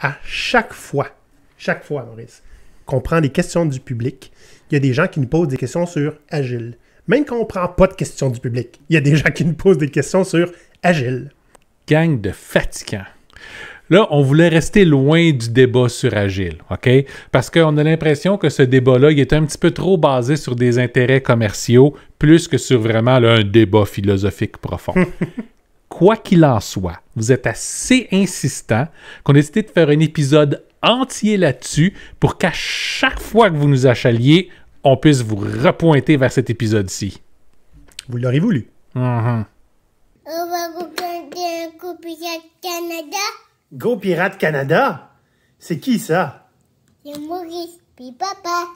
à chaque fois, chaque fois, Maurice, qu'on prend des questions du public, il y a des gens qui nous posent des questions sur Agile. Même quand on ne prend pas de questions du public, il y a des gens qui nous posent des questions sur Agile. Gang de fatigants. Là, on voulait rester loin du débat sur Agile, OK? Parce qu'on a l'impression que ce débat-là, il est un petit peu trop basé sur des intérêts commerciaux, plus que sur vraiment un débat philosophique profond. quoi qu'il en soit, vous êtes assez insistant qu'on a décidé de faire un épisode entier là-dessus pour qu'à chaque fois que vous nous achaliez, on puisse vous repointer vers cet épisode-ci. Vous l'aurez voulu. Mm-hmm. On va vous un Go Pirate Canada. Go Pirate Canada? C'est qui ça? C'est Maurice, puis papa.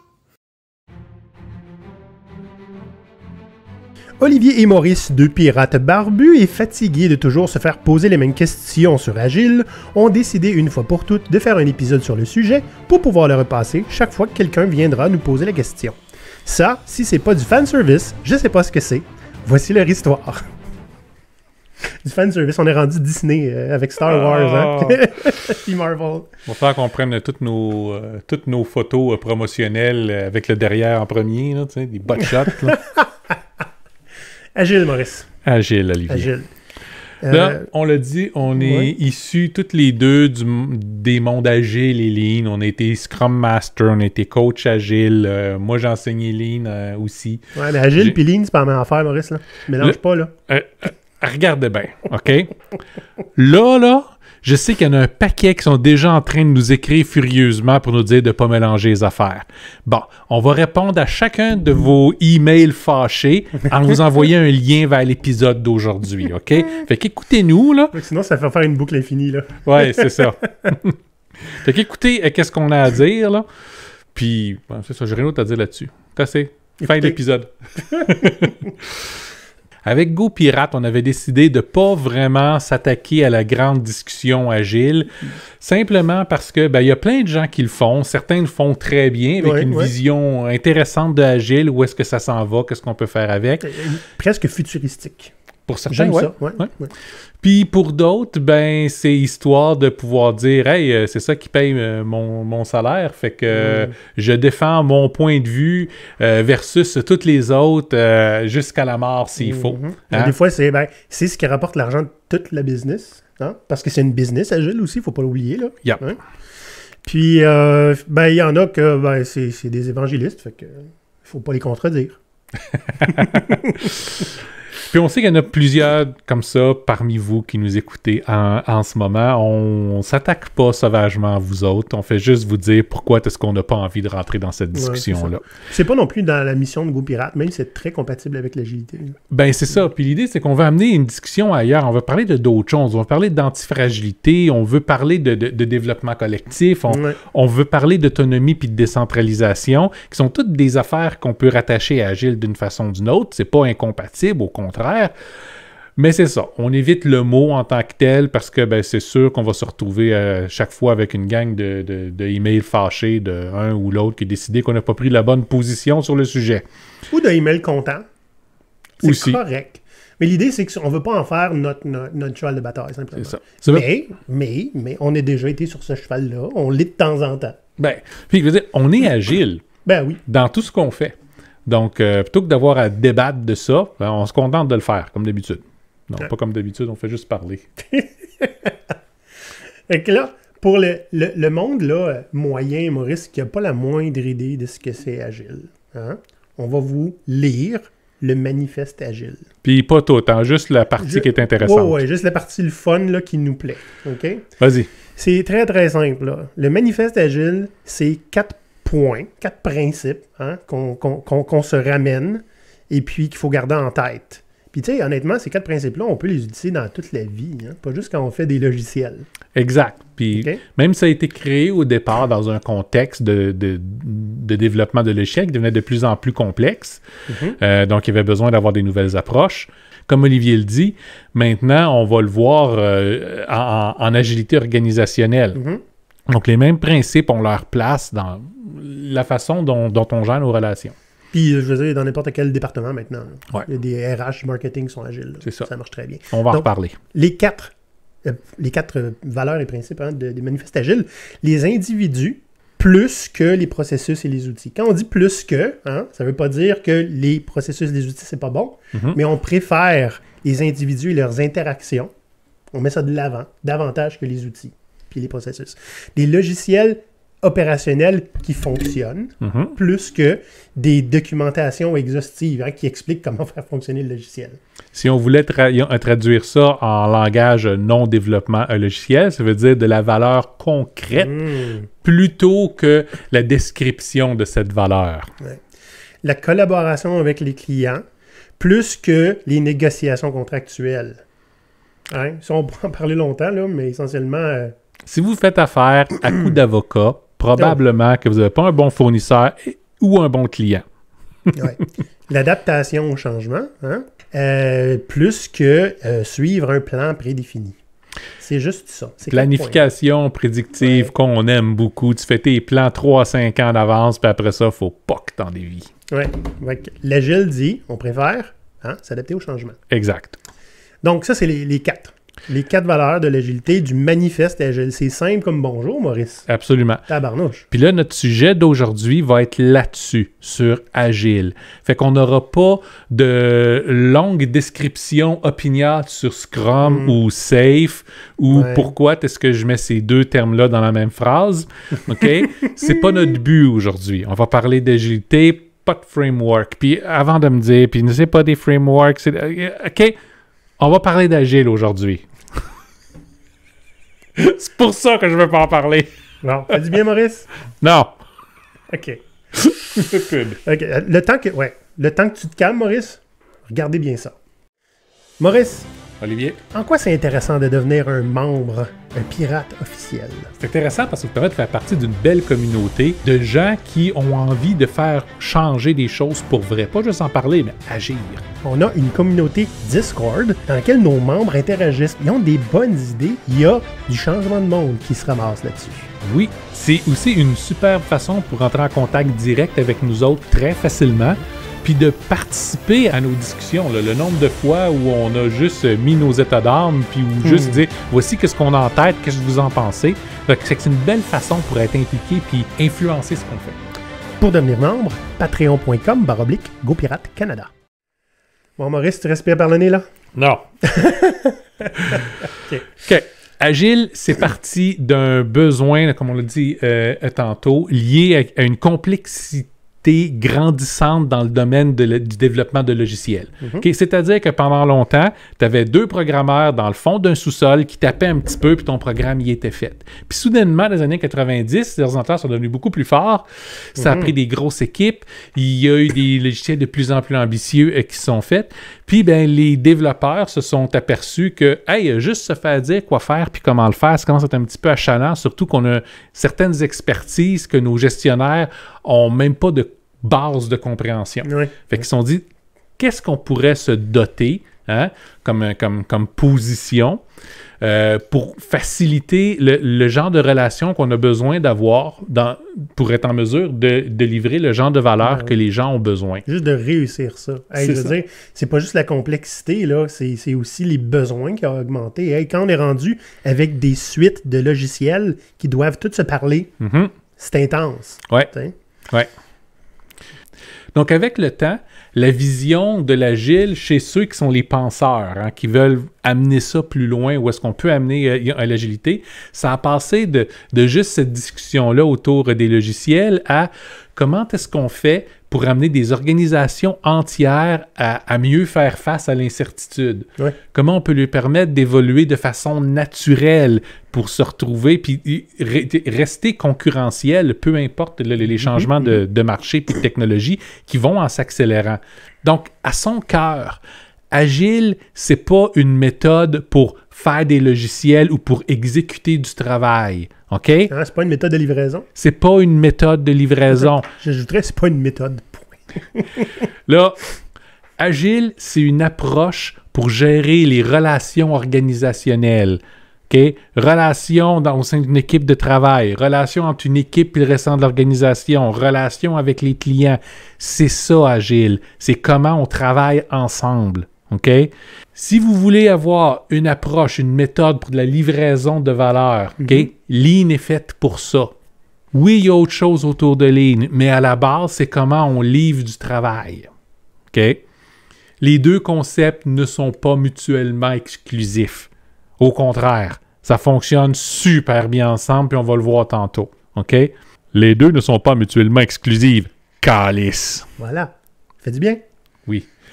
Olivier et Maurice, deux pirates barbus et fatigués de toujours se faire poser les mêmes questions sur Agile, ont décidé une fois pour toutes de faire un épisode sur le sujet pour pouvoir le repasser chaque fois que quelqu'un viendra nous poser la question. Ça, si c'est pas du fanservice, je sais pas ce que c'est. Voici leur histoire. Du fanservice, on est rendu Disney euh, avec Star Wars hein? et oh. Marvel. faire qu'on prenne toutes nos, euh, toutes nos photos euh, promotionnelles avec le derrière en premier, des butt shots. Agile, Maurice. Agile, Olivier. Agile. Là, euh, on l'a dit, on est issus toutes les deux des mondes Agile et Lean. On a été Scrum Master, on a été coach agile. Euh, moi, j'ai enseigné Lean euh, aussi. Ouais, mais agile puis Lean, c'est pas la même affaire, Maurice. Là. Mélange pas, là. regarde bien, OK? là, là, je sais qu'il y en a un paquet qui sont déjà en train de nous écrire furieusement pour nous dire de ne pas mélanger les affaires. Bon, on va répondre à chacun de vos emails fâchés en vous envoyant un lien vers l'épisode d'aujourd'hui, OK? Fait qu'écoutez-nous, là. Sinon, ça va faire une boucle infinie, là. ouais, c'est ça. fait qu'écoutez, euh, qu'est-ce qu'on a à dire, là. Puis, c'est ça, j'ai rien d'autre à dire là-dessus. T'as assez. Fin de l'épisode. Avec Go Pirate, on avait décidé de pas vraiment s'attaquer à la grande discussion agile, simplement parce que ben, il y a plein de gens qui le font. Certains le font très bien avec une vision intéressante de agile, où est-ce que ça s'en va, qu'est-ce qu'on peut faire avec. Presque futuristique. Pour certains, oui. Puis pour d'autres, ben c'est histoire de pouvoir dire Hey, euh, c'est ça qui paye euh, mon, salaire, fait que mm. je défends mon point de vue euh, versus toutes les autres jusqu'à la mort s'il mm-hmm. faut. Hein? Des fois, c'est ben, ce qui rapporte l'argent de toute la business. Hein? Parce que c'est une business agile aussi, il faut pas l'oublier. là. Puis ben, il y en a que ben, c'est des évangélistes, fait que faut pas les contredire. Puis on sait qu'il y en a plusieurs comme ça parmi vous qui nous écoutez en, en ce moment. On, s'attaque pas sauvagement à vous autres. On fait juste vous dire pourquoi est-ce qu'on n'a pas envie de rentrer dans cette discussion-là. c'est pas non plus dans la mission de Go Pirate, même c'est très compatible avec l'agilité. Ben c'est ça. Puis l'idée, c'est qu'on va amener une discussion ailleurs. On va parler de d'autres choses. On va parler d'antifragilité. On veut parler de, de, développement collectif. On, on veut parler d'autonomie puis de décentralisation, qui sont toutes des affaires qu'on peut rattacher à Agile d'une façon ou d'une autre. C'est pas incompatible, au contraire mais c'est ça, on évite le mot en tant que tel parce que ben, c'est sûr qu'on va se retrouver euh, chaque fois avec une gang de, emails fâchés de un ou l'autre qui a décidé qu'on n'a pas pris la bonne position sur le sujet. Ou d'emails contents. C'est correct. Mais l'idée, c'est qu'on ne veut pas en faire notre, cheval de bataille, simplement. Mais, mais, mais on a déjà été sur ce cheval-là, on lit de temps en temps. Ben, puis je veux dire, on est agile. Ben oui. Dans tout ce qu'on fait. Donc, euh, plutôt que d'avoir à débattre de ça, ben, on se contente de le faire, comme d'habitude. Non, pas comme d'habitude, on fait juste parler. fait que là, pour le, le, le, monde là, moyen, Maurice, qui n'a pas la moindre idée de ce que c'est Agile, hein, on va vous lire le manifeste Agile. Puis pas tout, hein, juste la partie qui est intéressante. Oui, ouais, juste la partie, le fun là, qui nous plaît. OK? Vas-y. C'est très, très simple. Là. Le manifeste Agile, c'est quatre quatre principes hein, qu'on se ramène et puis qu'il faut garder en tête. Puis, tu sais, honnêtement, ces quatre principes-là, on peut les utiliser dans toute la vie, hein, pas juste quand on fait des logiciels. Exact. Puis, même ça a été créé au départ dans un contexte de, de, de développement de l'échec, devenait de plus en plus complexe. Mm-hmm. Euh, donc, il y avait besoin d'avoir des nouvelles approches. Comme Olivier le dit, maintenant, on va le voir euh, en, agilité organisationnelle. Mm-hmm. Donc, les mêmes principes ont leur place dans la façon dont, on gère nos relations. Puis, euh, je veux dire, dans n'importe quel département maintenant. les RH marketing sont agiles. C'est ça. Ça marche très bien. On va en reparler. Les quatre, euh, les quatre euh, valeurs et principes hein, des manifestes agiles, les individus plus que les processus et les outils. Quand on dit plus que, hein, ça ne veut pas dire que les processus et les outils, c'est pas bon, mhm. mais on préfère les individus et leurs interactions. On met ça de l'avant, davantage que les outils puis les processus. Des logiciels opérationnels qui fonctionnent mhm. plus que des documentations exhaustives hein, qui expliquent comment faire fonctionner le logiciel. Si on voulait euh, traduire ça en langage non développement logiciel, ça veut dire de la valeur concrète hmm. plutôt que la description de cette valeur. La collaboration avec les clients plus que les négociations contractuelles. Hein? on peut en parler longtemps, là, mais essentiellement, euh, si vous faites affaire à coup d'avocat, probablement que vous n'avez pas un bon fournisseur ou un bon client. ouais. L'adaptation au changement, hein, euh, plus que euh, suivre un plan prédéfini. C'est juste ça. Planification prédictive qu'on aime beaucoup. Tu fais tes plans 3-5 ans d'avance, puis après ça, il faut pas que t'en dévies. Oui. Ouais. L'agile dit, on préfère hein, s'adapter au changement. Exact. Donc, ça, c'est les quatre. Les quatre valeurs de l'agilité du manifeste agile. C'est simple comme bonjour, Maurice. Absolument. Tabarnouche. Puis là, notre sujet d'aujourd'hui va être là-dessus, sur agile. Fait qu'on n'aura pas de longue description opiniâtre sur Scrum mm. ou Safe ou pourquoi est-ce que je mets ces deux termes-là dans la même phrase. OK? C'est pas notre but aujourd'hui. On va parler d'agilité, pas de framework. Puis avant de me dire, puis c'est pas des frameworks, euh, OK? On va parler d'agile aujourd'hui. C'est pour ça que je veux pas en parler. Non. T'as dit bien, Maurice? Non. OK. Le temps que. Ouais. Le temps que tu te calmes, Maurice, regardez bien ça. Maurice, Olivier. En quoi c'est intéressant de devenir un membre, un pirate officiel? C'est intéressant parce que ça permet de faire partie d'une belle communauté de gens qui ont envie de faire changer des choses pour vrai. Pas juste en parler, mais agir. On a une communauté Discord dans laquelle nos membres interagissent. Ils ont des bonnes idées. Il y a du changement de monde qui se ramasse là-dessus. Oui, c'est aussi une superbe façon pour entrer en contact direct avec nous autres très facilement puis de participer à nos discussions. Le nombre de fois où on a juste mis nos états d'âme, puis où juste hmm. dire voici qu'est-ce qu'on a en tête, qu'est-ce que vous en pensez. C'est une belle façon pour être impliqué puis influencer ce qu'on fait. Pour devenir membre, patreon.com baroblique GoPirate Canada. Bon, Maurice, tu respires par le nez là? Non. OK. Agile, c'est parti d'un besoin, comme on l'a dit euh, tantôt, lié à une complexité grandissante dans le domaine du développement de logiciels. Mhm. C'est-à-dire que pendant longtemps, tu avais deux programmeurs dans le fond d'un sous-sol qui tapaient un petit peu, puis ton programme y était fait. Puis soudainement, dans les années 90, les ordinateurs sont devenus beaucoup plus forts. Ça a mhm. pris des grosses équipes. Il y a eu des logiciels de plus en plus ambitieux euh, qui sont faits. Puis ben, les développeurs se sont aperçus que, hey, juste se faire dire quoi faire puis comment le faire, ça commence à être un petit peu achalant, surtout qu'on a certaines expertises que nos gestionnaires ont même pas de base de compréhension. Fait qu'ils se sont dit, qu'est-ce qu'on pourrait se doter hein, comme, position euh, pour faciliter le, genre de relation qu'on a besoin d'avoir pour être en mesure de, livrer le genre de valeur ben que les gens ont besoin. Juste de réussir ça. c'est pas juste la complexité, c'est, aussi les besoins qui ont augmenté. quand on est rendu avec des suites de logiciels qui doivent tous se parler, mm-hmm. c'est intense. Ouais. Ouais. Donc, avec le temps, la vision de l'agile chez ceux qui sont les penseurs, hein, qui veulent amener ça plus loin, où est-ce qu'on peut amener euh, à l'agilité, ça a passé de, de juste cette discussion-là autour des logiciels à comment est-ce qu'on fait pour amener des organisations entières à, mieux faire face à l'incertitude. Comment on peut lui permettre d'évoluer de façon naturelle pour se retrouver, puis rester concurrentiel, peu importe les mm-hmm. changements de, mm-hmm. marché puis de technologie qui vont en s'accélérant. Donc, à son cœur, Agile, c'est pas une méthode pour faire des logiciels ou pour exécuter du travail. OK? c'est pas une méthode de livraison. C'est pas une méthode de livraison. J'ajouterais, c'est pas une méthode. Là, agile, c'est une approche pour gérer les relations organisationnelles. Okay? Relations dans, au sein d'une équipe de travail, relations entre une équipe et le restant de l'organisation, relations avec les clients. C'est ça, Agile. C'est comment on travaille ensemble. OK? Si vous voulez avoir une approche, une méthode pour la livraison de valeur, OK? Mhm. est faite pour ça. Oui, il y a autre chose autour de Lean, mais à la base, c'est comment on livre du travail. OK? Les deux concepts ne sont pas mutuellement exclusifs. Au contraire, ça fonctionne super bien ensemble, puis on va le voir tantôt. OK? Les deux ne sont pas mutuellement exclusifs. Calice. Voilà. Fait du bien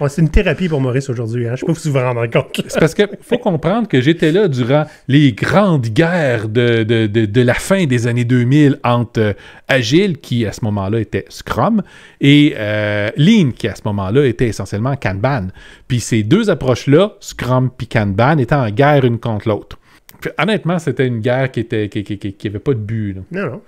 c'est une thérapie pour Maurice aujourd'hui. Hein. Je ne sais pas vous vous rendez compte. c'est parce qu'il faut comprendre que j'étais là durant les grandes guerres de, la fin des années 2000 entre euh, Agile, qui à ce moment-là était Scrum, et euh, Lean, qui à ce moment-là était essentiellement Kanban. Puis ces deux approches-là, Scrum puis Kanban, étaient en guerre une contre l'autre. Honnêtement, c'était une guerre qui n'avait qui, pas de but. Non, non.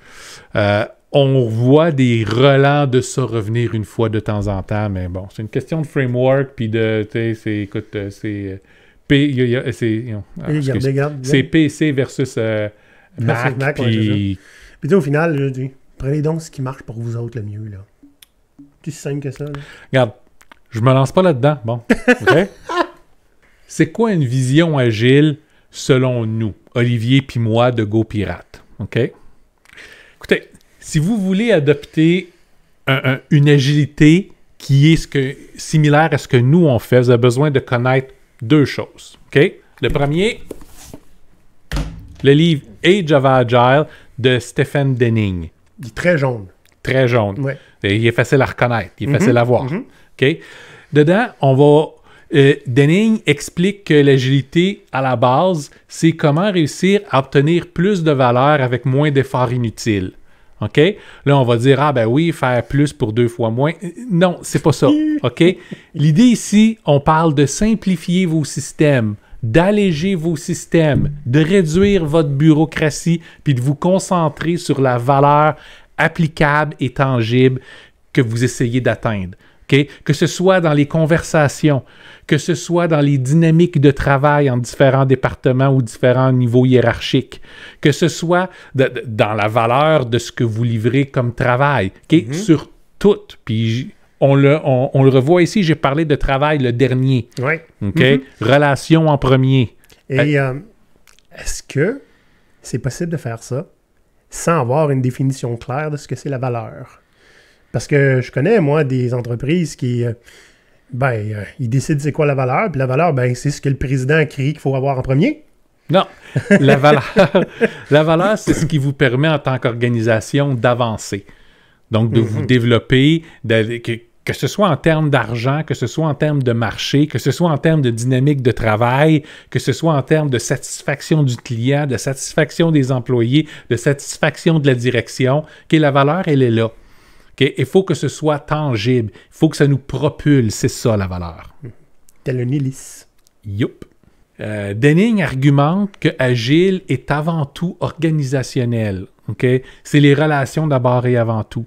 Euh, on voit des relents de ça revenir une fois de temps en temps, mais bon, c'est une question de framework, puis de, tu sais, c'est, écoute, c'est... c'est PC euh, versus Mac, Mac puis... au final, je dis, prenez donc ce qui marche pour vous autres le mieux, là. C'est simple que ça, là. Regarde, je me lance pas là-dedans, bon, OK? C'est quoi une vision agile, selon nous, Olivier puis moi, de Go Pirate, OK si vous voulez adopter une agilité qui est ce que, similaire à ce que nous on fait, vous avez besoin de connaître deux choses. Okay? Le premier, le livre Age of Agile de Stephen Denning. Il est très jaune. Très jaune. il est facile à reconnaître, il est facile mhm. à voir. Mhm. Dedans, on va. Euh, Denning explique que l'agilité, à la base, c'est comment réussir à obtenir plus de valeur avec moins d'efforts inutiles. OK? Là, on va dire, ah ben oui, faire plus pour deux fois moins. Non, c'est pas ça. L'idée ici, on parle de simplifier vos systèmes, d'alléger vos systèmes, de réduire votre bureaucratie, puis de vous concentrer sur la valeur applicable et tangible que vous essayez d'atteindre. Que ce soit dans les conversations, que ce soit dans les dynamiques de travail en différents départements ou différents niveaux hiérarchiques, que ce soit dans la valeur de ce que vous livrez comme travail, mm-hmm. sur tout. Puis on le, on, le, revoit ici, j'ai parlé de travail le dernier. Oui. Mm-hmm. Relation en premier. Et euh, euh, est-ce que c'est possible de faire ça sans avoir une définition claire de ce que c'est la valeur? Parce que je connais, moi, des entreprises qui. Euh, ben, euh, ils décident c'est quoi la valeur, puis la valeur, ben, c'est ce que le président crie qu'il faut avoir en premier. Non, la valeur, la valeur c'est ce qui vous permet en tant qu'organisation d'avancer. Donc, de vous mhm. développer, que, que ce soit en termes d'argent, que ce soit en termes de marché, que ce soit en termes de dynamique de travail, que ce soit en termes de satisfaction du client, de satisfaction des employés, de satisfaction de la direction, que la valeur, elle est là. Il faut que ce soit tangible. Il faut que ça nous propulse. C'est ça la valeur. Tel un hélice. Yup. Euh, Denning argumente que agile est avant tout organisationnel. Ok, C'est les relations d'abord et avant tout.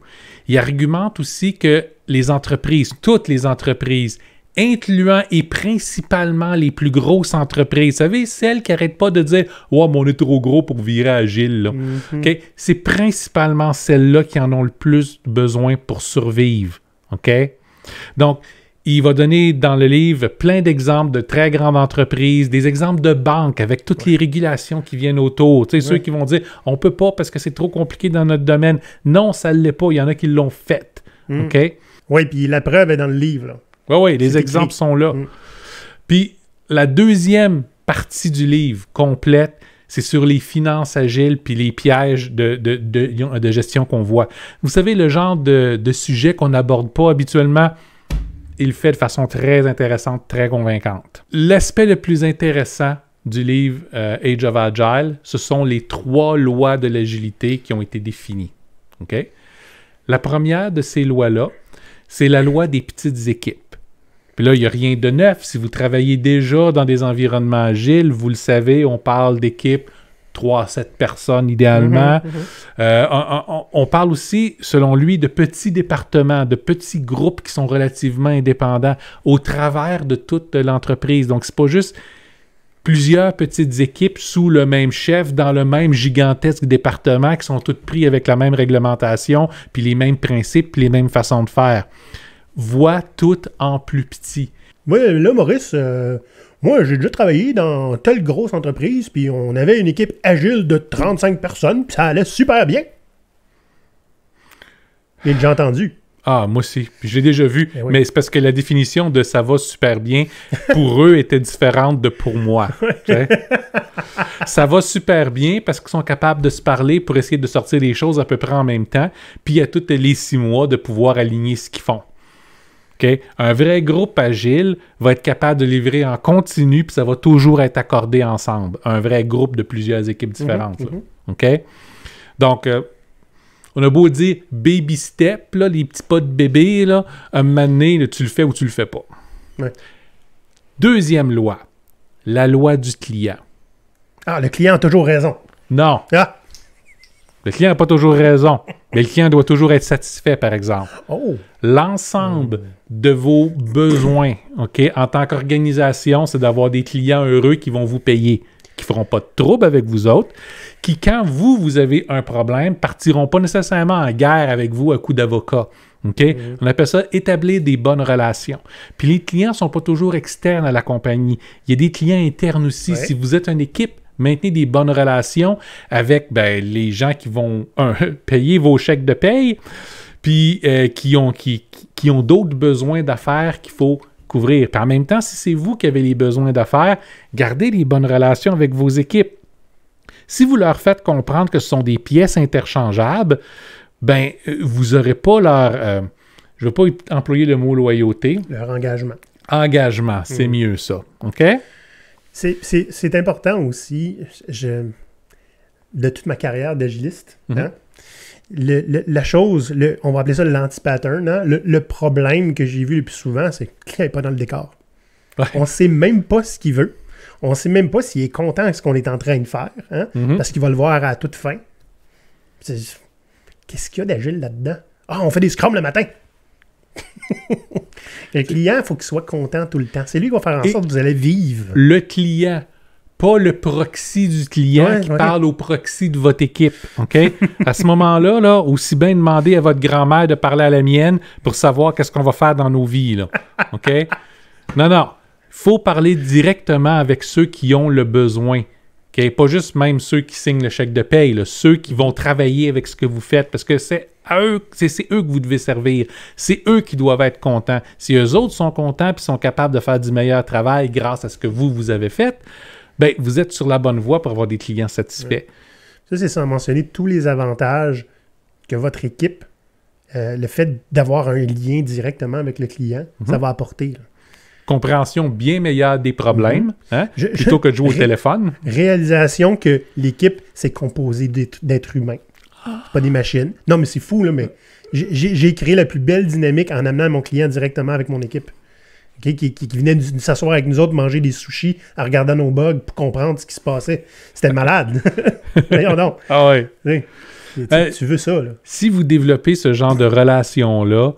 Il argumente aussi que les entreprises, toutes les entreprises, incluant et principalement les plus grosses entreprises. Vous savez, celles qui n'arrêtent pas de dire Oh, mais on est trop gros pour virer agile. Mm C'est principalement celles-là qui en ont le plus besoin pour survivre. OK? Donc, il va donner dans le livre plein d'exemples de très grandes entreprises, des exemples de banques avec toutes les régulations qui viennent autour. Tu sais, Ceux qui vont dire on peut pas parce que c'est trop compliqué dans notre domaine. Non, ça ne l'est pas. Il y en a qui l'ont fait. Mhm. OK? Oui, puis la preuve est dans le livre. Oui, oui, les exemples sont là. Mm. Puis la deuxième partie du livre complète, c'est sur les finances agiles puis les pièges de, de, de, gestion qu'on voit. Vous savez, le genre de, sujet qu'on n'aborde pas habituellement, il le fait de façon très intéressante, très convaincante. L'aspect le plus intéressant du livre euh, Age of Agile, ce sont les trois lois de l'agilité qui ont été définies. Ok, La première de ces lois-là, c'est la loi des petites équipes. Puis là, il n'y a rien de neuf. Si vous travaillez déjà dans des environnements agiles, vous le savez, on parle d'équipes, 3 sept personnes idéalement. Mhm, mhm. Euh, on, parle aussi, selon lui, de petits départements, de petits groupes qui sont relativement indépendants au travers de toute l'entreprise. Donc, c'est pas juste plusieurs petites équipes sous le même chef, dans le même gigantesque département, qui sont toutes prises avec la même réglementation, puis les mêmes principes, puis les mêmes façons de faire voit tout en plus petit. Moi, là, Maurice, euh, moi, j'ai déjà travaillé dans telle grosse entreprise, puis on avait une équipe agile de 35 personnes, puis ça allait super bien. Et j'ai entendu. Ah, moi aussi. J'ai déjà vu. Eh Mais c'est parce que la définition de ça va super bien pour eux était différente de pour moi. ça va super bien parce qu'ils sont capables de se parler pour essayer de sortir des choses à peu près en même temps. Puis à toutes les six mois de pouvoir aligner ce qu'ils font. Un vrai groupe agile va être capable de livrer en continu, puis ça va toujours être accordé ensemble. Un vrai groupe de plusieurs équipes mhm, différentes. Mhm. OK? Donc, euh, on a beau dire baby step, les petits pas de bébé, là, un moment tu le fais ou tu le fais pas. Deuxième loi, la loi du client. Ah, le client a toujours raison. Non. Ah. Le client n'a pas toujours raison, mais le client doit toujours être satisfait, par exemple. Oh. L'ensemble hmm de vos besoins. OK? En tant qu'organisation, c'est d'avoir des clients heureux qui vont vous payer, qui ne feront pas de trouble avec vous autres, qui, quand vous, vous avez un problème, partiront pas nécessairement en guerre avec vous à coup d'avocat. OK? Mhm. On appelle ça établir des bonnes relations. Puis les clients ne sont pas toujours externes à la compagnie. Il y a des clients internes aussi. Si vous êtes une équipe, maintenez des bonnes relations avec ben, les gens qui vont payer vos chèques de paye puis euh, qui ont, qui, ont d'autres besoins d'affaires qu'il faut couvrir. Puis en même temps, si c'est vous qui avez les besoins d'affaires, gardez les bonnes relations avec vos équipes. Si vous leur faites comprendre que ce sont des pièces interchangeables, ben euh, vous n'aurez pas leur, euh, je ne veux pas employer le mot loyauté. Leur engagement. Engagement, c'est mm. mieux ça. OK? C'est important aussi. Je, de toute ma carrière d'agiliste, mm-hmm. hein, la chose, le, on va appeler ça l'anti-pattern, hein. le, problème que j'ai vu le plus souvent, c'est qu'il n'est pas dans le décor. On ne sait même pas ce qu'il veut. On ne sait même pas s'il est content de ce qu'on est en train de faire, hein, mhm. parce qu'il va le voir à toute fin. Qu'est-ce qu'il y a d'agile là-dedans? Ah, on fait des scrums le matin! le client, il faut qu'il soit content tout le temps. C'est lui qui va faire en sorte que vous allez vivre. Le client pas le proxy du client qui parle au proxy de votre équipe. OK? à ce moment-là, là, aussi bien demander à votre grand-mère de parler à la mienne pour savoir qu'est-ce qu'on va faire dans nos vies. Là. OK? non, non. faut parler directement avec ceux qui ont le besoin. Pas juste même ceux qui signent le chèque de paye, ceux qui vont travailler avec ce que vous faites, parce que c'est eux, c'est eux que vous devez servir. C'est eux qui doivent être contents. Si eux autres sont contents et sont capables de faire du meilleur travail grâce à ce que vous, vous avez fait, ben, vous êtes sur la bonne voie pour avoir des clients satisfaits. Ça, c'est sans mentionner tous les avantages que votre équipe, euh, le fait d'avoir un lien directement avec le client, mhm. ça va apporter. Compréhension bien meilleure des problèmes, mhm. hein, plutôt que de jouer au téléphone. Réalisation que l'équipe, c'est composé d'êtres humains, ah. pas des machines. Non, mais c'est fou, là, mais j'ai créé la plus belle dynamique en amenant mon client directement avec mon équipe qui, qui, s'asseoir avec nous autres, manger des sushis en regardant nos bugs pour comprendre ce qui se passait. C'était malade. Voyons non. Ah oui. Ben, tu, veux ça, là. Si vous développez ce genre de relation-là,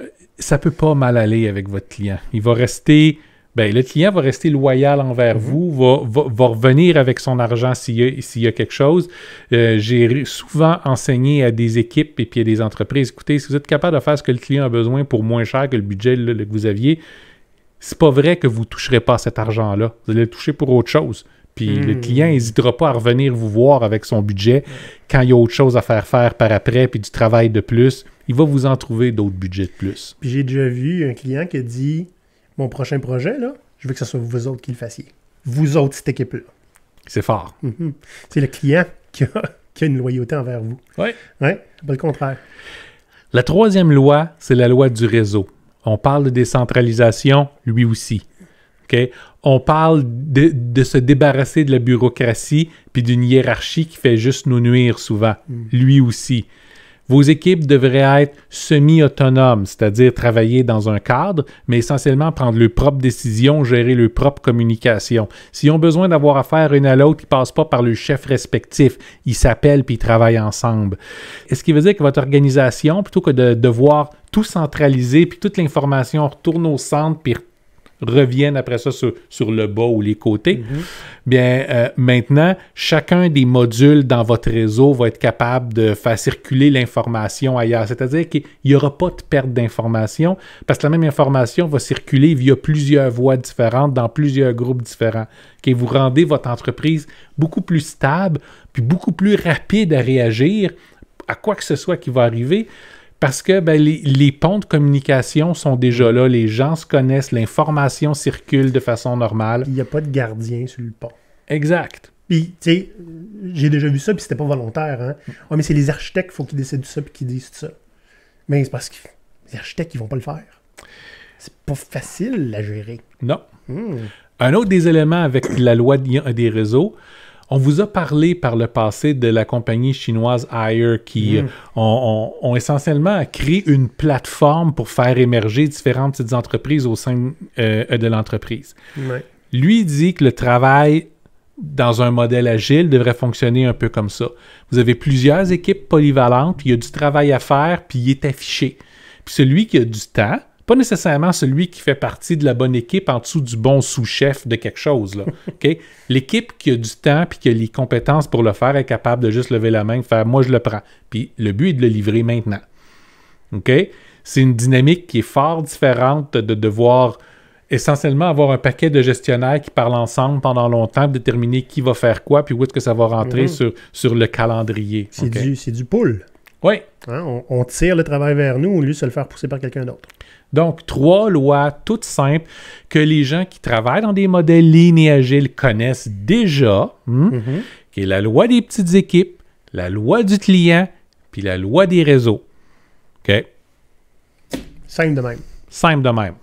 euh, ça peut pas mal aller avec votre client. Il va rester... Bien, le client va rester loyal envers mhm. vous, va, revenir avec son argent s'il y, a quelque chose. Euh, j'ai souvent enseigné à des équipes et puis à des entreprises, écoutez, si vous êtes capable de faire ce que le client a besoin pour moins cher que le budget que vous aviez, c'est pas vrai que vous ne toucherez pas cet argent-là. Vous allez le toucher pour autre chose. Puis le hmm. client n'hésitera pas à revenir vous voir avec son budget quand il y a autre chose à faire faire par après, puis du travail de plus. Il va vous en trouver d'autres budgets de plus. Puis j'ai déjà vu un client qui a dit Mon prochain projet, là, je veux que ce soit vous autres qui le fassiez. Vous autres, cette équipe-là. C'est fort. Mm-hmm. C'est le client qui a, une loyauté envers vous. Oui. Oui, pas le contraire. La troisième loi, c'est la loi du réseau. On parle de décentralisation, lui aussi. On parle de, se débarrasser de la bureaucratie puis d'une hiérarchie qui fait juste nous nuire souvent, hmm. lui aussi. Vos équipes devraient être semi-autonomes, c'est-à-dire travailler dans un cadre, mais essentiellement prendre leurs propres décisions, gérer leurs propres communications. S'ils ont besoin d'avoir affaire une à l'autre, ils ne passent pas par le chef respectif. Ils s'appellent puis ils travaillent ensemble. est ce qui veut dire que votre organisation, plutôt que de devoir tout centraliser puis toute l'information retourne au centre puis reviennent après ça sur, le bas ou les côtés. Mhm. Bien, euh, maintenant, chacun des modules dans votre réseau va être capable de faire circuler l'information ailleurs. C'est-à-dire qu'il n'y aura pas de perte d'information parce que la même information va circuler via plusieurs voies différentes dans plusieurs groupes différents. qui vous rendez votre entreprise beaucoup plus stable puis beaucoup plus rapide à réagir à quoi que ce soit qui va arriver parce que ben, les, ponts de communication sont déjà là, les gens se connaissent, l'information circule de façon normale. Il n'y a pas de gardien sur le pont. Exact. Puis, tu sais, j'ai déjà vu ça, puis c'était pas volontaire. Hein? mais c'est les architectes qu'il faut qu'ils décident ça, puis qu'ils disent ça. Mais c'est parce que les architectes, ils vont pas le faire. C'est pas facile à gérer. Non. Hmm. Un autre des éléments avec la loi des réseaux, on vous a parlé par le passé de la compagnie chinoise Ayer qui mm. euh, ont, essentiellement créé une plateforme pour faire émerger différentes petites entreprises au sein euh, de l'entreprise. Lui dit que le travail dans un modèle agile devrait fonctionner un peu comme ça. Vous avez plusieurs équipes polyvalentes, il y a du travail à faire, puis il est affiché. Puis celui qui a du temps, pas nécessairement celui qui fait partie de la bonne équipe en dessous du bon sous-chef de quelque chose. L'équipe qui a du temps et qui a les compétences pour le faire est capable de juste lever la main, faire moi je le prends. Puis le but est de le livrer maintenant. OK? C'est une dynamique qui est fort différente de devoir essentiellement avoir un paquet de gestionnaires qui parlent ensemble pendant longtemps, pour déterminer qui va faire quoi, puis où est-ce que ça va rentrer mhm. sur, le calendrier. C'est du, du oui. Hein, on, tire le travail vers nous au lieu de se le faire pousser par quelqu'un d'autre. Donc, trois lois toutes simples que les gens qui travaillent dans des modèles lignes agiles connaissent déjà, hmm, mhm. qui est la loi des petites équipes, la loi du client, puis la loi des réseaux. OK? Simple de même. Simple de même.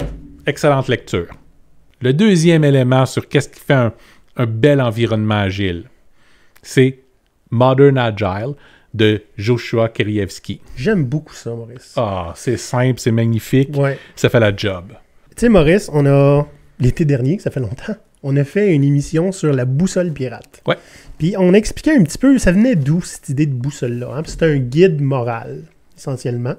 Excellente lecture. Le deuxième élément sur qu'est-ce qui fait un bel environnement agile, c'est Modern Agile de Joshua Kerievski. J'aime beaucoup ça, Maurice. Ah, c'est simple, c'est magnifique. Ouais. Ça fait la job. Tu sais, Maurice, on a, l'été dernier, ça fait longtemps, on a fait une émission sur la boussole pirate. Ouais. Puis on expliquait un petit peu, ça venait d'où cette idée de boussole-là. Hein? c'est un guide moral, essentiellement.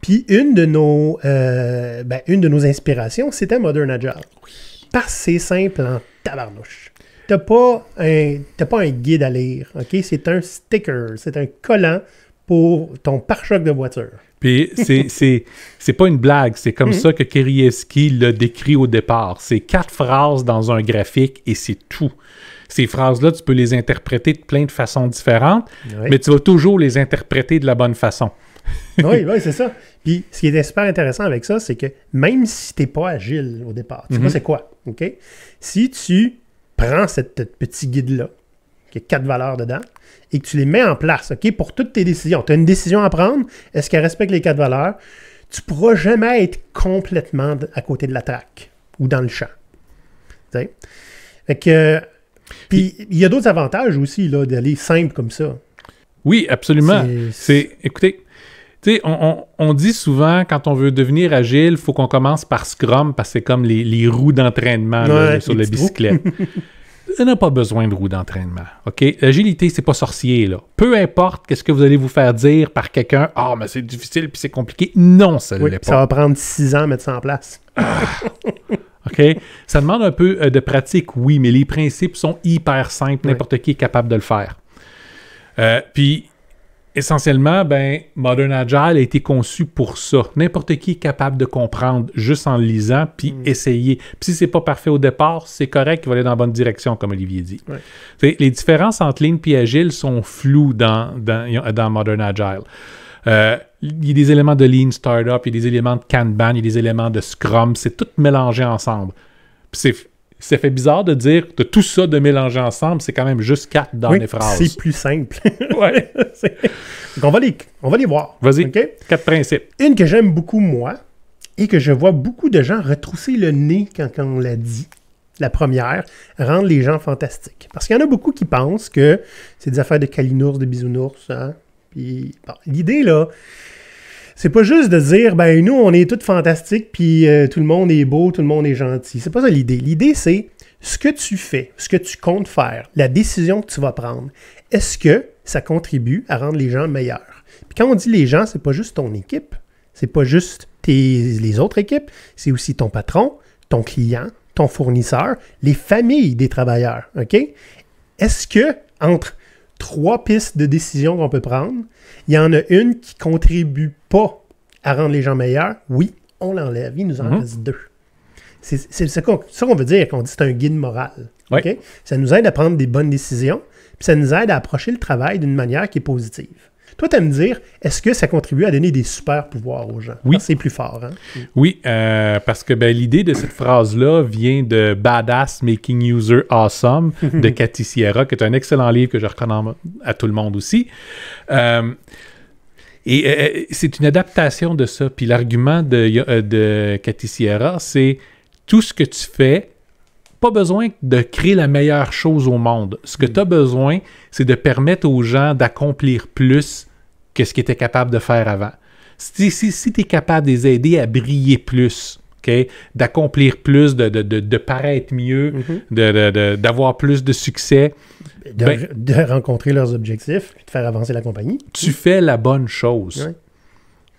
Puis une de nos, euh, ben, une de nos inspirations, c'était Modern Agile. Oui. Parce que c'est simple en tabarnouche t'as pas, un, pas un guide à lire, OK? C'est un sticker, c'est un collant pour ton pare-choc de voiture. Puis c'est pas une blague, c'est comme hmm. ça que Kerieski l'a décrit au départ. C'est quatre phrases dans un graphique et c'est tout. Ces phrases-là, tu peux les interpréter de plein de façons différentes, mais tu vas toujours les interpréter de la bonne façon. oui, oui, c'est ça. Puis ce qui est super intéressant avec ça, c'est que même si tu n'es pas agile au départ, tu sais mm-hmm. c'est quoi, OK? Si tu prends ce petit guide-là, qui a quatre valeurs dedans, et que tu les mets en place, OK, pour toutes tes décisions. Tu as une décision à prendre, est-ce qu'elle respecte les quatre valeurs? Tu ne pourras jamais être complètement à côté de la traque ou dans le champ. Fait que. Puis il y a d'autres avantages aussi d'aller simple comme ça. Oui, absolument. C'est écoutez, on, on, on, dit souvent, quand on veut devenir agile, il faut qu'on commence par Scrum parce que c'est comme les, les roues d'entraînement sur la bicyclette. on n'a pas besoin de roues d'entraînement. OK? L'agilité, c'est pas sorcier. Là. Peu importe qu'est-ce que vous allez vous faire dire par quelqu'un, ah, mais c'est difficile puis c'est compliqué. Non, ça ne l'est pas. Ça va prendre six ans à mettre ça en place. Ah. OK? Ça demande un peu euh, de pratique, oui, mais les principes sont hyper simples. N'importe qui est capable de le faire. Euh, puis essentiellement, ben, Modern Agile a été conçu pour ça. N'importe qui est capable de comprendre juste en lisant puis mm. essayer. Puis si c'est pas parfait au départ, c'est correct, il va aller dans la bonne direction, comme Olivier dit. Les différences entre Lean et Agile sont floues dans, dans, Modern Agile. Euh, il y a des éléments de Lean Startup, il y a des éléments de Kanban, il y a des éléments de Scrum, c'est tout mélangé ensemble. Puis c'est fait bizarre de dire de tout ça de mélanger ensemble, c'est quand même juste quatre dans les phrases. C'est plus simple. Donc on va les, on va les voir. Vas-y. Quatre principes. Une que j'aime beaucoup, moi, et que je vois beaucoup de gens retrousser le nez quand, on la dit. La première, rendre les gens fantastiques. Parce qu'il y en a beaucoup qui pensent que c'est des affaires de calinours, de bisounours. Hein? l'idée, là, c'est pas juste de dire, ben nous, on est tous fantastiques, puis euh, tout le monde est beau, tout le monde est gentil. C'est pas ça l'idée. L'idée, c'est ce que tu fais, ce que tu comptes faire, la décision que tu vas prendre. Est-ce que ça contribue à rendre les gens meilleurs. Puis quand on dit les gens, c'est pas juste ton équipe, c'est pas juste les autres équipes, c'est aussi ton patron, ton client, ton fournisseur, les familles des travailleurs. OK? Est-ce que entre trois pistes de décision qu'on peut prendre, il y en a une qui contribue pas à rendre les gens meilleurs? Oui, on l'enlève. Il nous en mhm. reste deux. C'est ça qu'on veut dire quand on dit c'est un guide moral. Ça nous aide à prendre des bonnes décisions, ça nous aide à approcher le travail d'une manière qui est positive. Toi, tu à me dire, est-ce que ça contribue à donner des super pouvoirs aux gens? Oui. C'est plus fort. Hein? Oui, euh, parce que ben, l'idée de cette phrase-là vient de Badass Making User Awesome de Cathy Sierra, qui est un excellent livre que je recommande à tout le monde aussi. Euh, et euh, c'est une adaptation de ça. Puis l'argument de, de Cathy Sierra, c'est tout ce que tu fais pas besoin de créer la meilleure chose au monde. Ce que mm. tu as besoin, c'est de permettre aux gens d'accomplir plus que ce qu'ils étaient capables de faire avant. Si, si, tu es capable de les aider à briller plus, d'accomplir plus, de, paraître mieux, mm-hmm. d'avoir plus de succès, de, ben rencontrer leurs objectifs, de faire avancer la compagnie. Tu fais la bonne chose.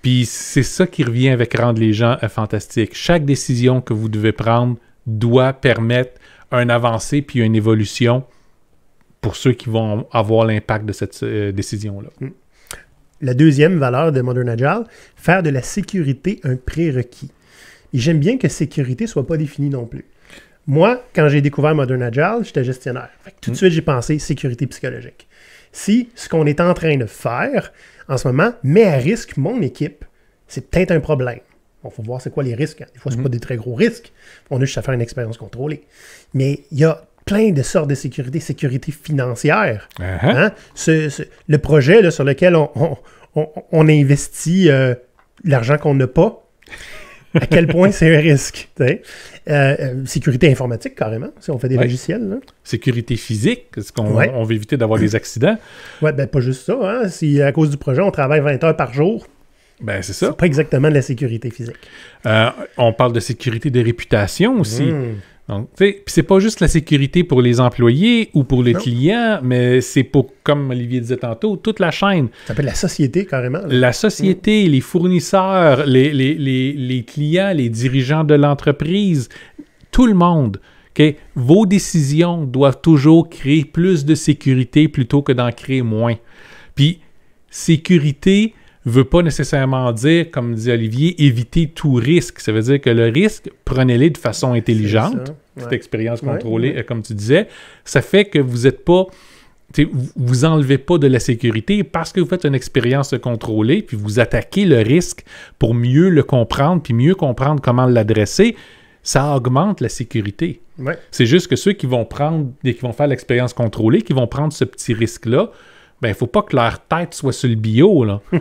Puis c'est ça qui revient avec rendre les gens euh, fantastiques. Chaque décision que vous devez prendre, doit permettre un avancé puis une évolution pour ceux qui vont avoir l'impact de cette euh, décision-là. Mm. La deuxième valeur de Modern Agile, faire de la sécurité un prérequis. Et j'aime bien que sécurité ne soit pas définie non plus. Moi, quand j'ai découvert Modern Agile, j'étais gestionnaire. tout de mm. suite, j'ai pensé sécurité psychologique. Si ce qu'on est en train de faire en ce moment met à risque mon équipe, c'est peut-être un problème. Il faut voir c'est quoi les risques. Des fois, ce ne mm-hmm. pas des très gros risques. On a juste à faire une expérience contrôlée. Mais il y a plein de sortes de sécurité, sécurité financière. Uh-huh. Hein. le projet sur lequel on, investit euh, l'argent qu'on n'a pas, à quel point c'est un risque. Euh, euh, sécurité informatique, carrément, si on fait des logiciels. Sécurité physique, est-ce qu'on veut éviter d'avoir des accidents. Oui, ben, pas juste ça. Hein. Si à cause du projet, on travaille 20 heures par jour, ben, c'est ça. pas exactement de la sécurité physique. Euh, on parle de sécurité de réputation aussi. Mmh. Donc, c'est pas juste la sécurité pour les employés ou pour les clients, mais c'est pour, comme Olivier disait tantôt, toute la chaîne. Ça s'appelle la société carrément. La société, hmm. les fournisseurs, les, les, les, clients, les dirigeants de l'entreprise, tout le monde. que Vos décisions doivent toujours créer plus de sécurité plutôt que d'en créer moins. Puis, sécurité, veut pas nécessairement dire, comme dit Olivier, éviter tout risque. Ça veut dire que le risque, prenez-le de façon intelligente, cette expérience contrôlée, euh, comme tu disais. Ça fait que vous n'êtes pas vous enlevez pas de la sécurité parce que vous faites une expérience contrôlée, puis vous attaquez le risque pour mieux le comprendre, puis mieux comprendre comment l'adresser, ça augmente la sécurité. C'est juste que ceux qui vont prendre et qui vont faire l'expérience contrôlée, qui vont prendre ce petit risque-là, ben, il faut pas que leur tête soit sur le bio. Là.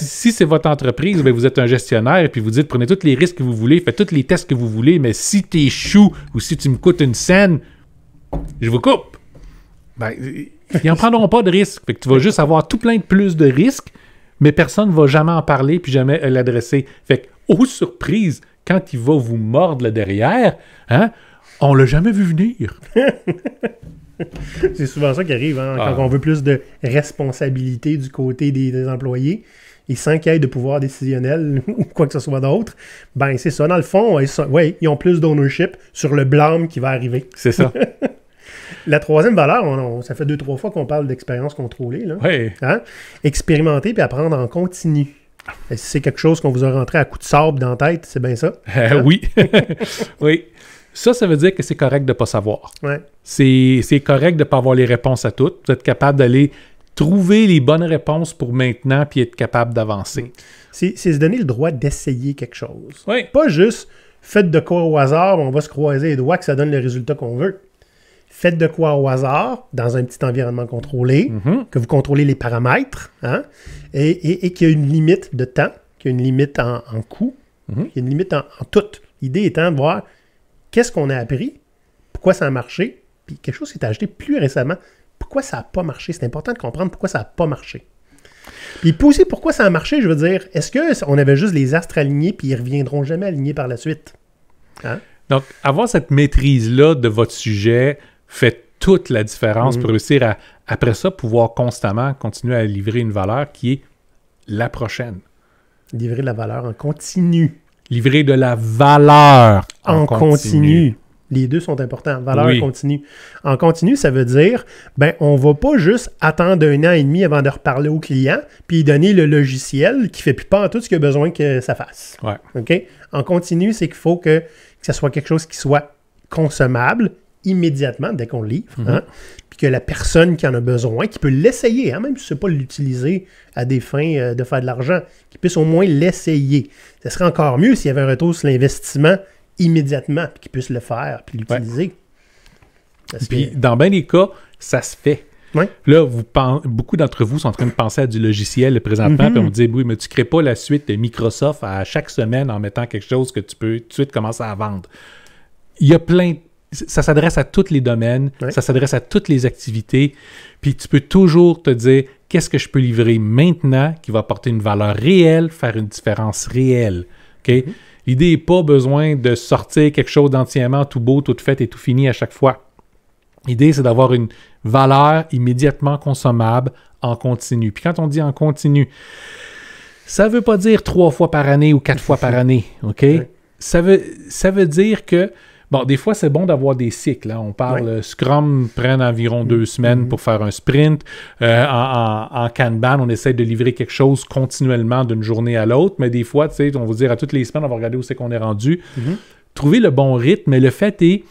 Si, c'est votre entreprise, ben, vous êtes un gestionnaire et puis vous dites prenez tous les risques que vous voulez, faites tous les tests que vous voulez, mais si tu échoues ou si tu me coûtes une scène, je vous coupe. Ben, ils n'en prendront pas de risques. Fait tu vas juste avoir tout plein de plus de risques, mais personne ne va jamais en parler puis jamais l'adresser. Fait que, surprise, quand il va vous mordre derrière, hein, on l'a jamais vu venir. c'est souvent ça qui arrive hein. quand ah. on veut plus de responsabilité du côté des, employés et sans qu'il y ait de pouvoir décisionnel ou quoi que ce soit d'autre, ben c'est ça. Dans le fond, ils, ils ont plus d'ownership sur le blâme qui va arriver. C'est ça. La troisième valeur, ça fait deux, trois fois qu'on parle d'expérience contrôlée. Là. Hein? Expérimenter puis apprendre en continu. Si c'est quelque chose qu'on vous a rentré à coup de sable dans la tête, c'est bien ça. Euh, oui. oui. Ça, ça veut dire que c'est correct de ne pas savoir. C'est correct de ne pas avoir les réponses à toutes. Vous êtes capable d'aller trouver les bonnes réponses pour maintenant puis être capable d'avancer. Mm. C'est se donner le droit d'essayer quelque chose. Pas juste faites de quoi au hasard, on va se croiser les doigts que ça donne le résultat qu'on veut. Faites de quoi au hasard, dans un petit environnement contrôlé, mm-hmm. que vous contrôlez les paramètres, hein, et, qu'il y a une limite de temps, qu'il y a une limite en, coût, mm-hmm. qu'il y a une limite en tout. L'idée étant de voir qu'est-ce qu'on a appris, pourquoi ça a marché, puis quelque chose qui est acheté plus récemment, pourquoi ça n'a pas marché. C'est important de comprendre pourquoi ça n'a pas marché. Puis aussi, pourquoi ça a marché, je veux dire, est-ce qu'on avait juste les astres alignés, puis ils reviendront jamais alignés par la suite? Hein? Donc, avoir cette maîtrise-là de votre sujet fait toute la différence mm. pour réussir à, après ça, pouvoir constamment continuer à livrer une valeur qui est la prochaine. Livrer de la valeur en continu livrer de la valeur en, continu. Les deux sont importants, valeur et continue. En continu, ça veut dire, ben, on va pas juste attendre un an et demi avant de reparler au client, puis donner le logiciel qui fait plus pas tout ce qu'il a besoin que ça fasse. OK? En continu, c'est qu'il faut que, ça ce soit quelque chose qui soit consommable immédiatement dès qu'on livre, mhm. hein que la personne qui en a besoin, qui peut l'essayer, hein, même si ce n'est pas l'utiliser à des fins euh, de faire de l'argent, qui puisse au moins l'essayer. Ce serait encore mieux s'il y avait un retour sur l'investissement immédiatement, puis qu'il puisse le faire, puis l'utiliser. Puis dans bien des cas, ça se fait. Là, vous beaucoup d'entre vous sont en train de penser à du logiciel présentement, mhm. puis on dit oui, mais tu ne crées pas la suite de Microsoft à chaque semaine en mettant quelque chose que tu peux tout de suite commencer à vendre. Il y a plein de ça s'adresse à tous les domaines, ça s'adresse à toutes les activités, puis tu peux toujours te dire qu'est-ce que je peux livrer maintenant qui va apporter une valeur réelle, faire une différence réelle. Ok? Mhm. L'idée n'est pas besoin de sortir quelque chose d'entièrement tout beau, tout fait et tout fini à chaque fois. L'idée, c'est d'avoir une valeur immédiatement consommable en continu. Puis quand on dit en continu, ça ne veut pas dire trois fois par année ou quatre fois par année, OK? Ça, veut, ça veut dire que Bon, des fois, c'est bon d'avoir des cycles. Hein. On parle euh, Scrum prennent environ deux mm-hmm. semaines pour faire un sprint. Euh, en, Kanban, on essaie de livrer quelque chose continuellement d'une journée à l'autre, mais des fois, tu sais, on va dire à toutes les semaines, on va regarder où c'est qu'on est rendu. Mm-hmm. Trouver le bon rythme, mais le fait est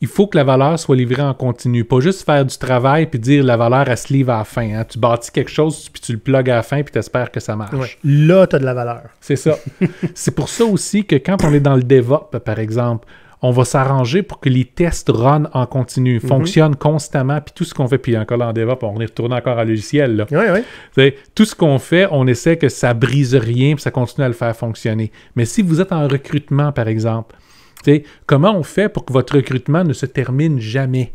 il faut que la valeur soit livrée en continu. Pas juste faire du travail puis dire la valeur, elle se livre à la fin. Hein. Tu bâtis quelque chose puis tu le plug à la fin puis tu espères que ça marche. Là, tu as de la valeur. C'est ça. c'est pour ça aussi que quand on est dans le DevOps, par exemple, on va s'arranger pour que les tests run en continu, mhm. fonctionnent constamment, puis tout ce qu'on fait, puis encore en DevOps, on est retourné encore à logiciel. Là. Oui, oui. Tout ce qu'on fait, on essaie que ça brise rien, puis ça continue à le faire fonctionner. Mais si vous êtes en recrutement, par exemple, comment on fait pour que votre recrutement ne se termine jamais?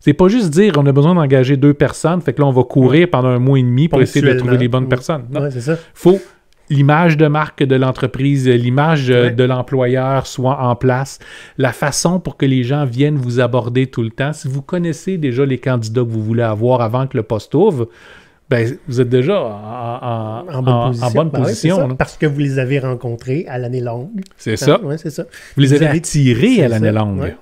C'est pas juste dire on a besoin d'engager deux personnes, fait que là on va courir pendant un mois et demi pour essayer de trouver les bonnes personnes. Non. c'est ça. Faut l'image de marque de l'entreprise, l'image euh, de l'employeur soit en place, la façon pour que les gens viennent vous aborder tout le temps. Si vous connaissez déjà les candidats que vous voulez avoir avant que le poste ouvre, ben, vous êtes déjà en, bonne position. Ben parce que vous les avez rencontrés à l'année longue. C'est ben ça. ça. Vous, les avez tirés à l'année longue.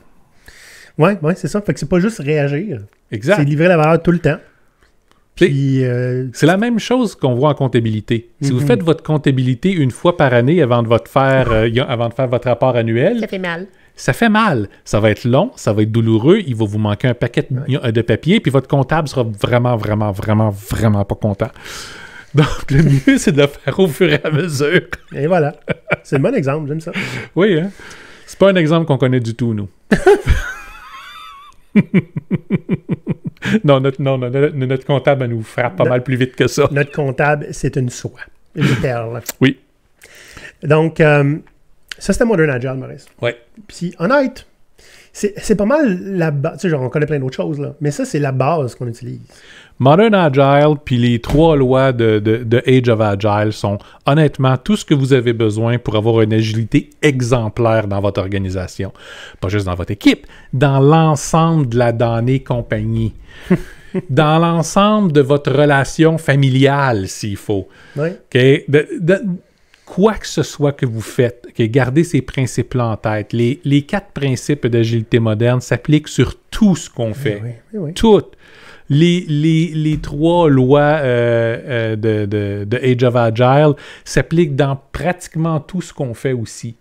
Oui, ouais, ouais c'est ça. Fait que c'est pas juste réagir. Exact. C'est livrer la valeur tout le temps. Euh, c'est la même chose qu'on voit en comptabilité. Si vous mhm. faites votre comptabilité une fois par année euh, avant de, faire, votre rapport annuel, ça fait mal. Ça fait mal. Ça va être long, ça va être douloureux, il va vous manquer un paquet de, euh, papiers, papier, puis votre comptable sera vraiment, vraiment, vraiment, vraiment pas content. Donc, le mieux, c'est de le faire au fur et à mesure. Et voilà. C'est un bon exemple, j'aime ça. Oui, hein. C'est pas un exemple qu'on connaît du tout, nous. non, notre, non, notre, comptable elle nous frappe pas mal plus vite que ça. Notre comptable, c'est une soie, une perle. oui. Donc, euh, ça, c'était Modern Agile, Maurice. Oui. Puis, honnête, c'est pas mal la base. Tu sais, genre, on connaît plein d'autres choses, là. Mais ça, c'est la base qu'on utilise. Modern Agile puis les trois lois de, de, Age of Agile sont honnêtement tout ce que vous avez besoin pour avoir une agilité exemplaire dans votre organisation. Pas juste dans votre équipe, dans l'ensemble de la donnée compagnie. dans l'ensemble de votre relation familiale, s'il faut. quoi que ce soit que vous faites, gardez ces principes-là en tête. Les, les quatre principes d'agilité moderne s'appliquent sur tout ce qu'on eh fait. Oui, eh tout les, trois lois euh, euh, de, de, Age of Agile s'appliquent dans pratiquement tout ce qu'on fait aussi.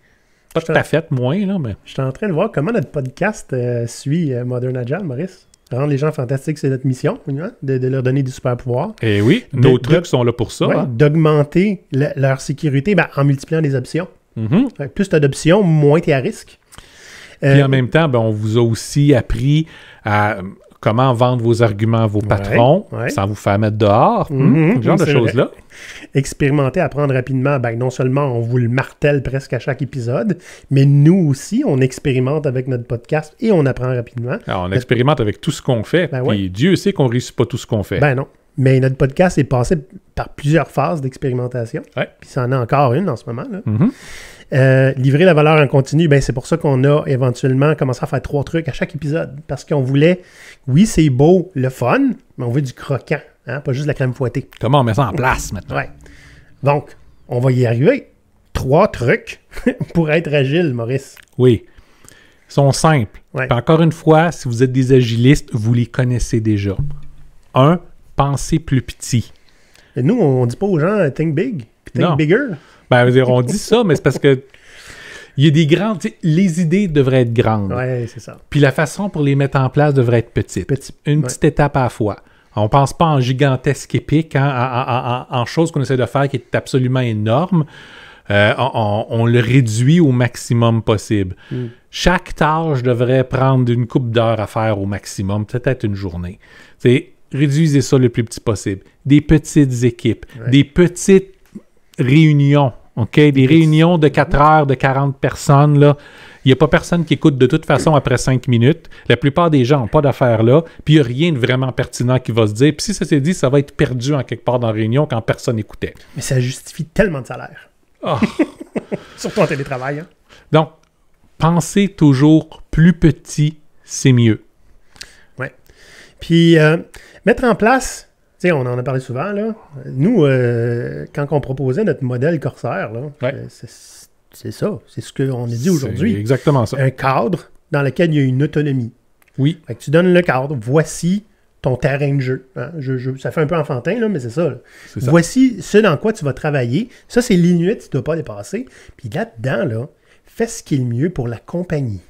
Pas tout à fait moins, là, mais. Je suis en train de voir comment notre podcast euh, suit Modern Agile, Maurice. Rendre les gens fantastiques, c'est notre mission, hein, de, leur donner du super pouvoir. Et eh oui, nos trucs sont là pour ça. Hein. D'augmenter leur sécurité ben, en multipliant les options. Mm-hmm. plus tu as d'options, moins tu es à risque. Et en même temps, ben, on vous a aussi appris à, comment vendre vos arguments à vos patrons sans vous faire mettre dehors, mhm, hmm, ce genre de choses-là. Expérimenter, apprendre rapidement, ben, non seulement on vous le martèle presque à chaque épisode, mais nous aussi, on expérimente avec notre podcast et on apprend rapidement. on expérimente avec tout ce qu'on fait, ben puis Dieu sait qu'on ne réussit pas tout ce qu'on fait. Ben non. Mais notre podcast est passé par plusieurs phases d'expérimentation. Puis ça en a encore une en ce moment. Mhm. Euh, livrer la valeur en continu, ben c'est pour ça qu'on a éventuellement commencé à faire trois trucs à chaque épisode. Parce qu'on voulait, oui, c'est beau, le fun, mais on veut du croquant, hein, pas juste la crème fouettée. Comment on met ça en place maintenant? Donc, on va y arriver. Trois trucs pour être agile, Maurice. Oui. Ils sont simples. Encore une fois, si vous êtes des agilistes, vous les connaissez déjà. Un, pensez plus petit. nous, on dit pas aux gens think big, think bigger. Ben, on dit ça, mais c'est parce que il y a des grandes. Les idées devraient être grandes. Oui, c'est ça. Puis la façon pour les mettre en place devrait être petite. Une petite étape à la fois. On pense pas en gigantesque épique, hein, en, en, choses qu'on essaie de faire qui est absolument énorme. Euh, on, le réduit au maximum possible. Hmm. Chaque tâche devrait prendre une coupe d'heures à faire au maximum, peut-être une journée. C'est réduisez ça le plus petit possible. Des petites équipes, des petites réunions. OK? Des réunions de 4 heures, de 40 personnes, là. Il n'y a pas personne qui écoute de toute façon après 5 minutes. La plupart des gens n'ont pas d'affaires là. Puis il n'y a rien de vraiment pertinent qui va se dire. Puis si ça s'est dit, ça va être perdu en quelque part dans la réunion quand personne n'écoutait. Mais ça justifie tellement de salaire. Ah! Surtout en télétravail. Hein. Donc, pensez toujours plus petit, c'est mieux. Oui. Puis euh, mettre en place on en a parlé souvent, là. Nous, euh, quand on proposait notre modèle corsaire, c'est ça. C'est ce qu'on a dit aujourd'hui. exactement ça. Un cadre dans lequel il y a une autonomie. Oui. tu donnes le cadre. Voici ton terrain de jeu. Hein. ça fait un peu enfantin, là, mais c'est ça, Voici ce dans quoi tu vas travailler. Ça, c'est l'inuit, tu ne dois pas dépasser. Puis là-dedans, là, fais ce qui est le mieux pour la compagnie.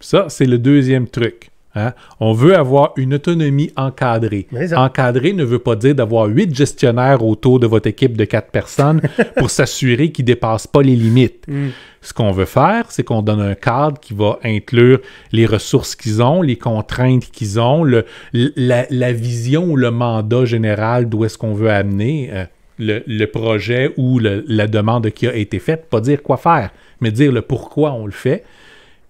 Ça, c'est le deuxième truc. Hein? On veut avoir une autonomie encadrée. Encadrée ne veut pas dire d'avoir huit gestionnaires autour de votre équipe de quatre personnes pour s'assurer qu'ils ne dépassent pas les limites. Mm. Ce qu'on veut faire, c'est qu'on donne un cadre qui va inclure les ressources qu'ils ont, les contraintes qu'ils ont, la, vision ou le mandat général d'où est-ce qu'on veut amener euh, le, projet ou la demande qui a été faite. Pas dire quoi faire, mais dire le pourquoi on le fait.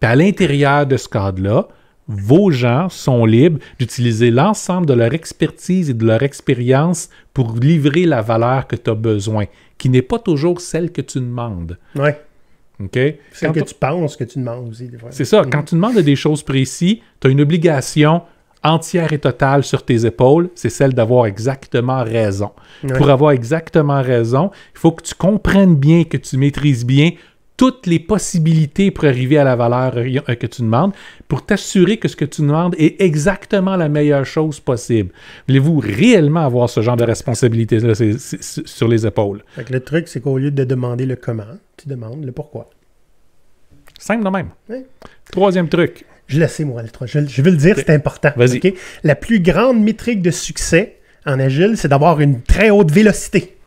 à l'intérieur de ce cadre-là, vos gens sont libres d'utiliser l'ensemble de leur expertise et de leur expérience pour livrer la valeur que tu as besoin, qui n'est pas toujours celle que tu demandes. Ouais. OK? Celle que tu penses que tu demandes aussi. C'est ça. Mm. Quand tu demandes des choses précises, tu as une obligation entière et totale sur tes épaules, c'est celle d'avoir exactement raison. Pour avoir exactement raison, il faut que tu comprennes bien, que tu maîtrises bien toutes les possibilités pour arriver à la valeur euh, euh, que tu demandes, pour t'assurer que ce que tu demandes est exactement la meilleure chose possible. Voulez-vous réellement avoir ce genre de responsabilité sur les épaules? le truc, c'est qu'au lieu de demander le comment, tu demandes le pourquoi. Simple de même. Troisième truc. Je le sais, moi, le Je, vais le dire, c'est important. La plus grande métrique de succès en agile, c'est d'avoir une très haute vélocité.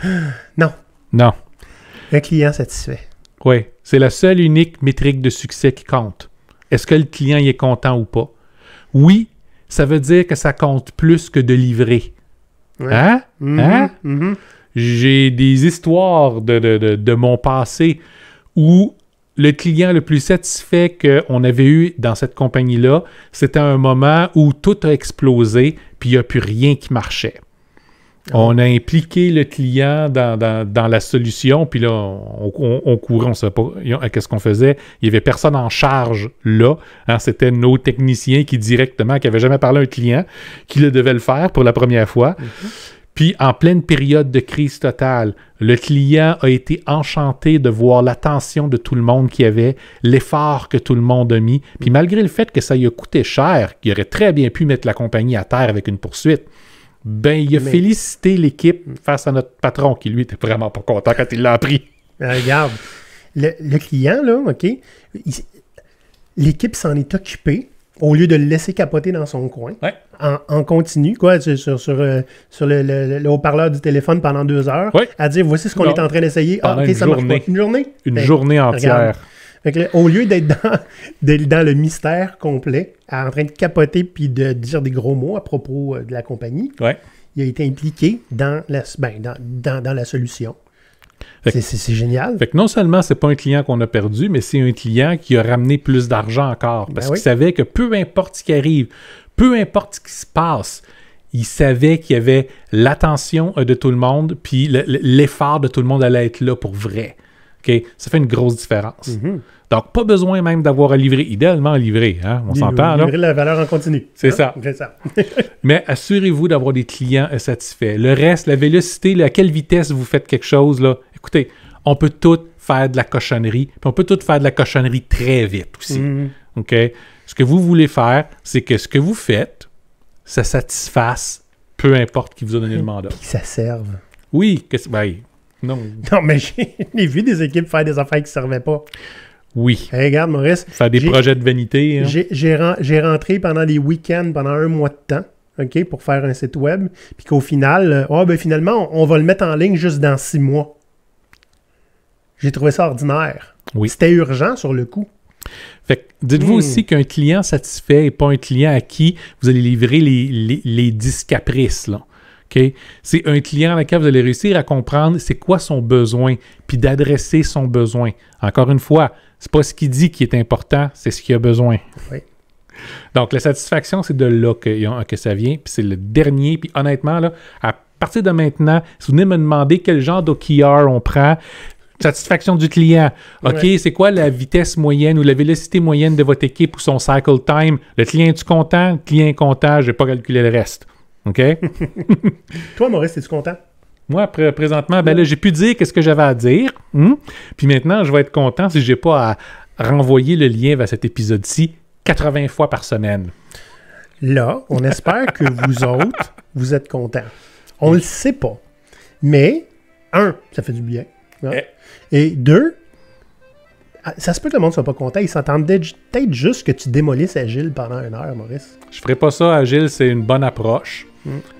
Non. Non. Un client satisfait. Oui. C'est la seule unique métrique de succès qui compte. Est-ce que le client est content ou pas? Oui, ça veut dire que ça compte plus que de livrer. Hein? Mhm, hein? Mhm. J'ai des histoires de, mon passé où le client le plus satisfait qu'on avait eu dans cette compagnie-là, c'était un moment où tout a explosé, puis il n'y a plus rien qui marchait. Ah. On a impliqué le client dans, la solution, puis là, on, on, on courait, on ne savait pas euh, qu'est-ce qu'on faisait. Il n'y avait personne en charge là. Hein. C'était nos techniciens qui directement, qui n'avaient jamais parlé à un client, qui le devaient le faire pour la première fois. Mhm. Puis, en pleine période de crise totale, le client a été enchanté de voir l'attention de tout le monde qui avait, l'effort que tout le monde a mis. Puis, malgré le fait que ça lui a coûté cher, qu'il aurait très bien pu mettre la compagnie à terre avec une poursuite, ben, il a félicité l'équipe face à notre patron qui, lui, était vraiment pas content quand il l'a appris. Euh, regarde, le, client, là, OK, l'équipe s'en est occupée au lieu de le laisser capoter dans son coin, en, continu, quoi, sur, sur, euh, le, haut-parleur du téléphone pendant deux heures, à dire voici ce qu'on est en train d'essayer. Ah, ça journée. marche pas. Une journée. Une ben, journée entière au lieu d'être dans, le mystère complet, en train de capoter puis de dire des gros mots à propos euh, de la compagnie, il a été impliqué dans la, solution. C'est génial. non seulement c'est pas un client qu'on a perdu, mais c'est un client qui a ramené plus d'argent encore. Ben Parce qu'il savait que peu importe ce qui arrive, peu importe ce qui se passe, il savait qu'il y avait l'attention euh, de tout le monde, puis l'effort de tout le monde allait être là pour vrai. Ça fait une grosse différence. Mhm. Donc, pas besoin même d'avoir à livrer, idéalement à livrer, hein? on s'entend. Livrer la valeur en continu. C'est hein? ça. Mais assurez-vous d'avoir des clients euh, satisfaits. Le reste, la vélocité, à quelle vitesse vous faites quelque chose, là, écoutez, on peut tout faire de la cochonnerie, puis on peut tout faire de la cochonnerie très vite aussi. Mhm. Ce que vous voulez faire, c'est que ce que vous faites, ça satisfasse peu importe qui vous a donné le mandat. Puis que ça serve. Oui, que, ben, non. Non, mais j'ai vu des équipes faire des affaires qui ne servaient pas. Oui. regarde, Maurice. Faire des projets de vanité. Hein. J'ai rentré pendant des week-ends, pendant un mois de temps, OK, pour faire un site web. Puis qu'au final, oh, ben, finalement, on, va le mettre en ligne juste dans six mois. J'ai trouvé ça ordinaire. Oui. C'était urgent sur le coup. dites-vous hmm. aussi qu'un client satisfait n'est pas un client à qui vous allez livrer les, les, 10 caprices. Là. C'est un client à lequel vous allez réussir à comprendre c'est quoi son besoin, puis d'adresser son besoin. Encore une fois, c'est pas ce qu'il dit qui est important, c'est ce qu'il a besoin. Donc, la satisfaction, c'est de là que, ça vient, puis c'est le dernier. Puis honnêtement, là, à partir de maintenant, si vous venez me demander quel genre d'OKR on prend, satisfaction du client. OK, c'est quoi la vitesse moyenne ou la vélocité moyenne de votre équipe ou son cycle time? Le client est-tu content? Le client est content, je n'ai pas calculé le reste. OK? Toi, Maurice, es-tu content? Moi, présentement, ben là, j'ai pu dire qu'est-ce que j'avais à dire. Hein? Puis maintenant, je vais être content si j'ai pas à renvoyer le lien vers cet épisode-ci 80 fois par semaine. Là, on espère que vous autres, vous êtes contents. On le sait pas. Mais, un, ça fait du bien. Hein? Eh. Et deux, ah, ça se peut que le monde soit pas content. Ils s'entendent peut-être juste que tu démolisses Agile pendant une heure, Maurice. Je ferai pas ça, Agile, c'est une bonne approche.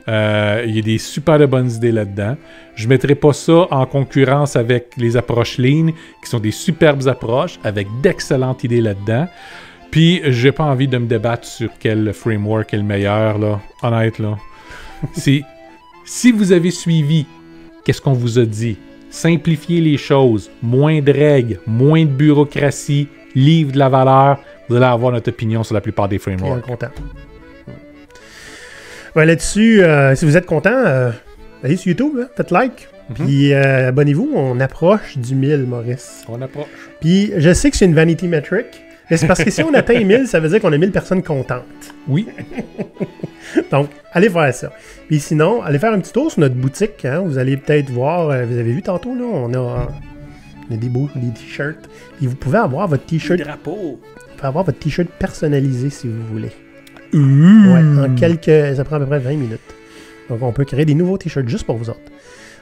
Euh, il y a des super bonnes idées là-dedans. Je ne mettrai pas ça en concurrence avec les approches Lean, qui sont des superbes approches, avec d'excellentes idées là-dedans. Puis, j'ai pas envie de me débattre sur quel framework est le meilleur, là. Honnête, là. si, si vous avez suivi, qu'est-ce qu'on vous a dit? Simplifiez les choses, moins de règles, moins de bureaucratie, livre de la valeur. Vous allez avoir notre opinion sur la plupart des frameworks. Bien, content. Ben là-dessus, euh, si vous êtes content, euh, allez sur YouTube, hein, faites like. Mhm. Puis euh, abonnez-vous, on approche du 1000, Maurice. On approche. Puis je sais que c'est une vanity metric, mais c'est parce que si on atteint 1000, ça veut dire qu'on a 1000 personnes contentes. Oui. Donc, allez faire ça. Puis sinon, allez faire un petit tour sur notre boutique. Hein. vous allez peut-être voir, vous avez vu tantôt, là, on a, des beaux des t-shirts. et vous pouvez avoir votre t-shirt. Drapeau. Vous pouvez avoir votre t-shirt personnalisé si vous voulez. Ouais, en hmm. quelques, ça prend à peu près 20 minutes. Donc, on peut créer des nouveaux t-shirts juste pour vous autres.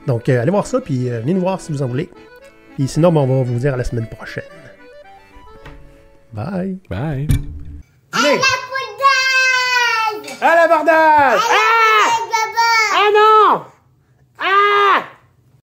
Donc, euh, allez voir ça, puis euh, venez nous voir si vous en voulez. Puis sinon, ben, on va vous dire à la semaine prochaine. Bye. Bye. à la bordage! À la Ah! Ah non! Ah!